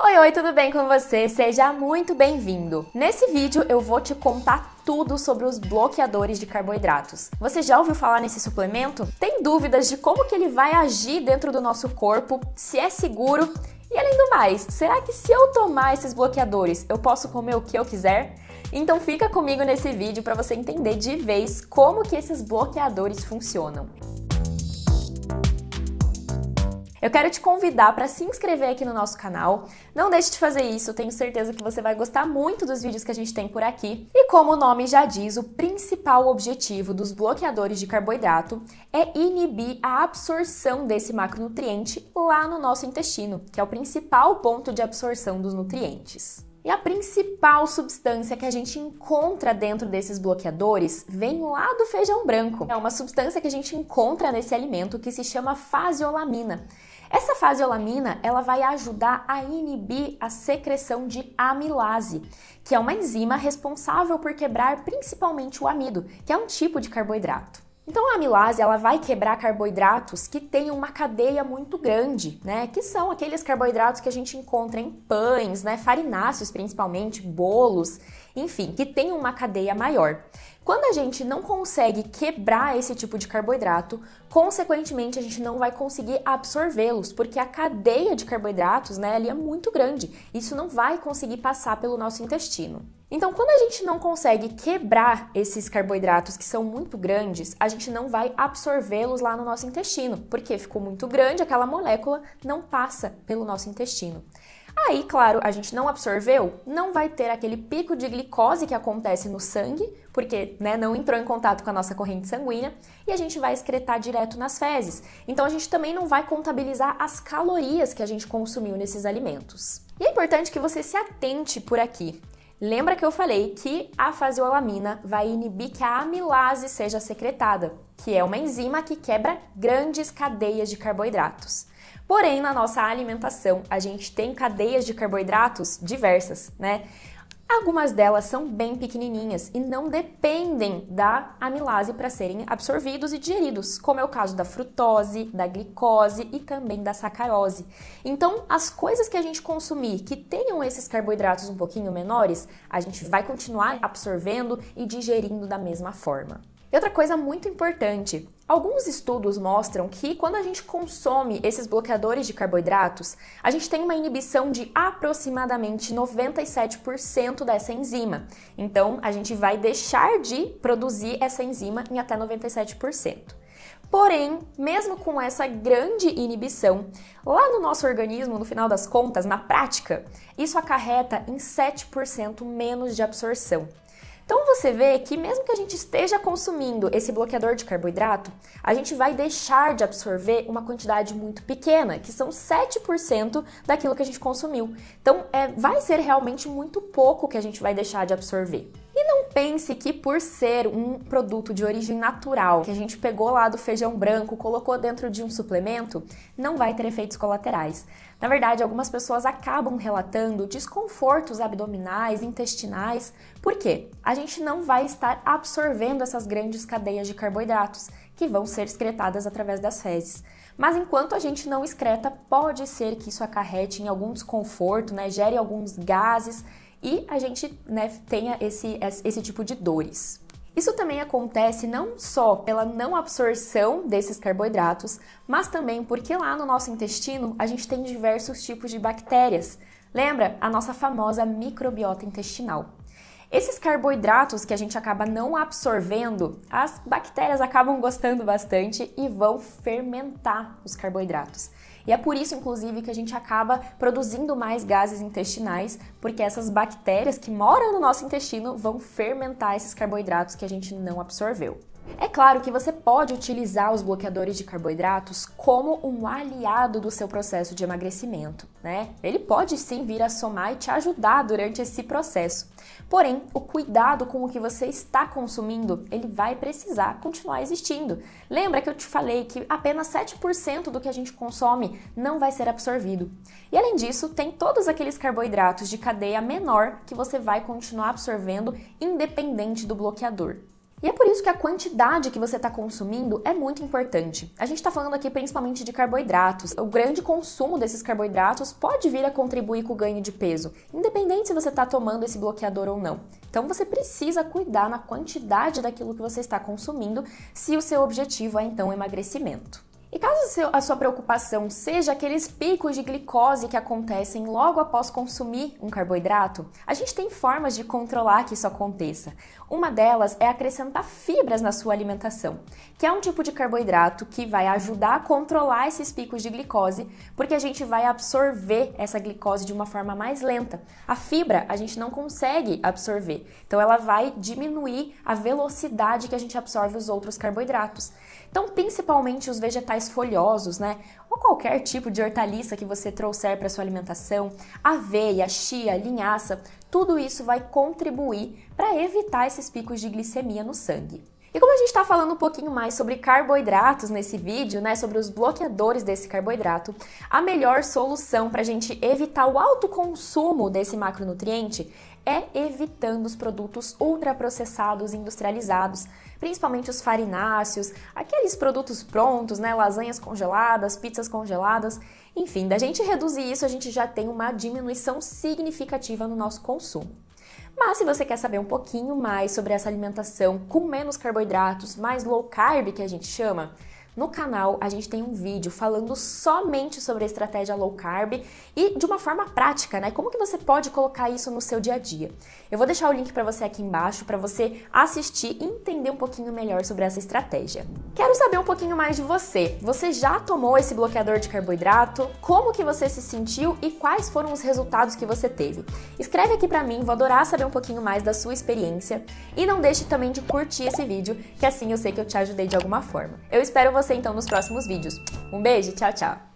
Oi, oi, tudo bem com você? Seja muito bem-vindo! Nesse vídeo eu vou te contar tudo sobre os bloqueadores de carboidratos. Você já ouviu falar nesse suplemento? Tem dúvidas de como que ele vai agir dentro do nosso corpo, se é seguro e além do mais, será que se eu tomar esses bloqueadores, eu posso comer o que eu quiser? Então fica comigo nesse vídeo para você entender de vez como que esses bloqueadores funcionam. Eu quero te convidar para se inscrever aqui no nosso canal. Não deixe de fazer isso, tenho certeza que você vai gostar muito dos vídeos que a gente tem por aqui. E como o nome já diz, o principal objetivo dos bloqueadores de carboidrato é inibir a absorção desse macronutriente lá no nosso intestino, que é o principal ponto de absorção dos nutrientes. E a principal substância que a gente encontra dentro desses bloqueadores vem lá do feijão branco. É uma substância que a gente encontra nesse alimento que se chama faseolamina. Essa faseolamina, ela vai ajudar a inibir a secreção de amilase, que é uma enzima responsável por quebrar principalmente o amido, que é um tipo de carboidrato. Então a amilase ela vai quebrar carboidratos que têm uma cadeia muito grande, né? Que são aqueles carboidratos que a gente encontra em pães, né? Farináceos principalmente, bolos, enfim, que tem uma cadeia maior. Quando a gente não consegue quebrar esse tipo de carboidrato, consequentemente a gente não vai conseguir absorvê-los, porque a cadeia de carboidratos, né, ali é muito grande. Isso não vai conseguir passar pelo nosso intestino. Então, quando a gente não consegue quebrar esses carboidratos que são muito grandes, a gente não vai absorvê-los lá no nosso intestino, porque ficou muito grande, aquela molécula não passa pelo nosso intestino. Aí, claro, a gente não absorveu, não vai ter aquele pico de glicose que acontece no sangue, porque né, não entrou em contato com a nossa corrente sanguínea, e a gente vai excretar direto nas fezes. Então, a gente também não vai contabilizar as calorias que a gente consumiu nesses alimentos. E é importante que você se atente por aqui. Lembra que eu falei que a fasiolamina vai inibir que a amilase seja secretada, que é uma enzima que quebra grandes cadeias de carboidratos. Porém, na nossa alimentação, a gente tem cadeias de carboidratos diversas, né? Algumas delas são bem pequenininhas e não dependem da amilase para serem absorvidos e digeridos, como é o caso da frutose, da glicose e também da sacarose. Então, as coisas que a gente consumir que tenham esses carboidratos um pouquinho menores, a gente vai continuar absorvendo e digerindo da mesma forma. E outra coisa muito importante, Alguns estudos mostram que quando a gente consome esses bloqueadores de carboidratos, a gente tem uma inibição de aproximadamente 97% dessa enzima. Então, a gente vai deixar de produzir essa enzima em até 97%. Porém, mesmo com essa grande inibição, lá no nosso organismo, no final das contas, na prática, isso acarreta em 7% menos de absorção. Então você vê que mesmo que a gente esteja consumindo esse bloqueador de carboidrato, a gente vai deixar de absorver uma quantidade muito pequena, que são 7% daquilo que a gente consumiu. Então é, vai ser realmente muito pouco que a gente vai deixar de absorver pense que por ser um produto de origem natural, que a gente pegou lá do feijão branco, colocou dentro de um suplemento, não vai ter efeitos colaterais. Na verdade, algumas pessoas acabam relatando desconfortos abdominais, intestinais. Por quê? A gente não vai estar absorvendo essas grandes cadeias de carboidratos que vão ser excretadas através das fezes. Mas enquanto a gente não excreta, pode ser que isso acarrete em algum desconforto, né? Gere alguns gases e a gente né, tenha esse, esse tipo de dores. Isso também acontece não só pela não absorção desses carboidratos, mas também porque lá no nosso intestino a gente tem diversos tipos de bactérias. Lembra a nossa famosa microbiota intestinal? Esses carboidratos que a gente acaba não absorvendo, as bactérias acabam gostando bastante e vão fermentar os carboidratos. E é por isso, inclusive, que a gente acaba produzindo mais gases intestinais, porque essas bactérias que moram no nosso intestino vão fermentar esses carboidratos que a gente não absorveu. É claro que você pode utilizar os bloqueadores de carboidratos como um aliado do seu processo de emagrecimento, né? Ele pode sim vir a somar e te ajudar durante esse processo. Porém, o cuidado com o que você está consumindo, ele vai precisar continuar existindo. Lembra que eu te falei que apenas 7% do que a gente consome não vai ser absorvido. E além disso, tem todos aqueles carboidratos de cadeia menor que você vai continuar absorvendo independente do bloqueador. E é por isso que a quantidade que você está consumindo é muito importante. A gente está falando aqui principalmente de carboidratos. O grande consumo desses carboidratos pode vir a contribuir com o ganho de peso, independente se você está tomando esse bloqueador ou não. Então você precisa cuidar na quantidade daquilo que você está consumindo se o seu objetivo é então emagrecimento. E caso a sua preocupação seja aqueles picos de glicose que acontecem logo após consumir um carboidrato, a gente tem formas de controlar que isso aconteça. Uma delas é acrescentar fibras na sua alimentação, que é um tipo de carboidrato que vai ajudar a controlar esses picos de glicose, porque a gente vai absorver essa glicose de uma forma mais lenta. A fibra a gente não consegue absorver, então ela vai diminuir a velocidade que a gente absorve os outros carboidratos. Então, principalmente os vegetais vegetais folhosos, né? Ou qualquer tipo de hortaliça que você trouxer para sua alimentação, aveia, chia, linhaça, tudo isso vai contribuir para evitar esses picos de glicemia no sangue. E como a gente está falando um pouquinho mais sobre carboidratos nesse vídeo, né, sobre os bloqueadores desse carboidrato, a melhor solução para a gente evitar o alto consumo desse macronutriente é evitando os produtos ultraprocessados e industrializados, principalmente os farináceos, aqueles produtos prontos, né, lasanhas congeladas, pizzas congeladas. Enfim, da gente reduzir isso, a gente já tem uma diminuição significativa no nosso consumo. Mas se você quer saber um pouquinho mais sobre essa alimentação com menos carboidratos, mais low carb que a gente chama, no canal a gente tem um vídeo falando somente sobre a estratégia low carb e de uma forma prática, né? Como que você pode colocar isso no seu dia a dia? Eu vou deixar o link para você aqui embaixo para você assistir e entender um pouquinho melhor sobre essa estratégia. Quero saber um pouquinho mais de você. Você já tomou esse bloqueador de carboidrato? Como que você se sentiu e quais foram os resultados que você teve? Escreve aqui para mim, vou adorar saber um pouquinho mais da sua experiência e não deixe também de curtir esse vídeo, que assim eu sei que eu te ajudei de alguma forma. Eu espero você você então nos próximos vídeos. Um beijo, tchau, tchau!